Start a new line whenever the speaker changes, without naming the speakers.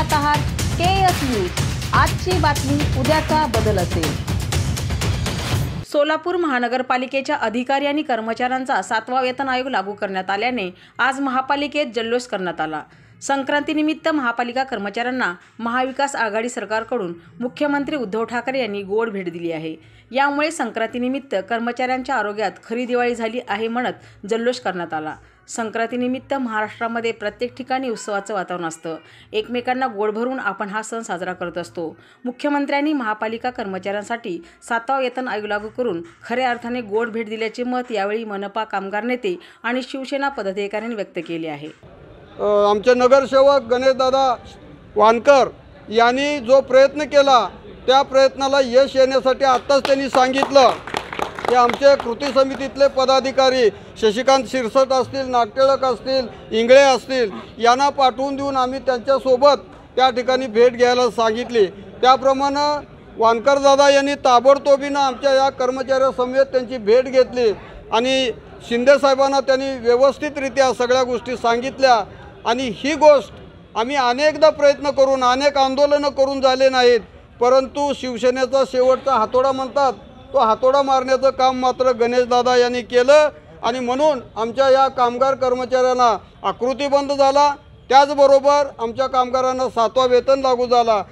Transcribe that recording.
पाहत आहात के S news आजची बातमी उद्याचा बदल असेल सोलापूर महानगरपालिकेच्या अधिकारी आणि कर्मचाऱ्यांचा सातवा वेतन आयोग लागू करण्यात आल्याने आज महापालिकेत जल्लोष करण्यात आला संक्रांतीनिमित्त महापालिका कर्मचाऱ्यांना महाविकास आघाडी सरकारकडून मुख्यमंत्री उद्धव ठाकरे यांनी गोड भेट दिली आहे यामुळे संक्रांतीनिमित्त कर्मचाऱ्यांच्या आरोग्यात खरी दिवाळी झाली आहे म्हणत जल्लोष करण्यात आला संक्रांतीनिमित्त महाराष्ट्रामध्ये प्रत्येक ठिकाणी उत्सवाचं वातावरण असतं एकमेकांना गोड भरून आपण हा सण साजरा करत असतो मुख्यमंत्र्यांनी महापालिका कर्मचाऱ्यांसाठी सातवा वेतन आयोग लागू करून खऱ्या अर्थाने गोड भेट दिल्याचे मत यावेळी मनपा कामगार नेते आणि शिवसेना पदाधिकाऱ्यांनी व्यक्त केले आहे
आमचे नगरसेवक गणेशदादा वानकर यांनी जो प्रयत्न केला त्या प्रयत्नाला यश येण्यासाठी आत्ताच त्यांनी सांगितलं की आमचे कृती समितीतले पदाधिकारी शशिकांत शिरसट असतील नाट्यळक असतील इंगळे असतील यांना पाठवून देऊन आम्ही त्यांच्यासोबत त्या ठिकाणी भेट घ्यायला सांगितली त्याप्रमाणे वानकरदादा यांनी ताबडतोबीनं आमच्या या कर्मचाऱ्यासमवेत त्यांची भेट घेतली आणि शिंदेसाहेबांना त्यांनी व्यवस्थितरित्या सगळ्या गोष्टी सांगितल्या आणि ही गोष्ट आम्ही अनेकदा प्रयत्न करून अनेक आंदोलनं करून झाले नाहीत परंतु शिवसेनेचा शेवटचा हातोडा म्हणतात तो हातोडा मारण्याचं काम मात्र गणेशदादा यांनी केलं आणि म्हणून आमच्या या कामगार कर्मचाऱ्यांना आकृतीबंद झाला त्याचबरोबर आमच्या कामगारांना सातवा वेतन लागू झाला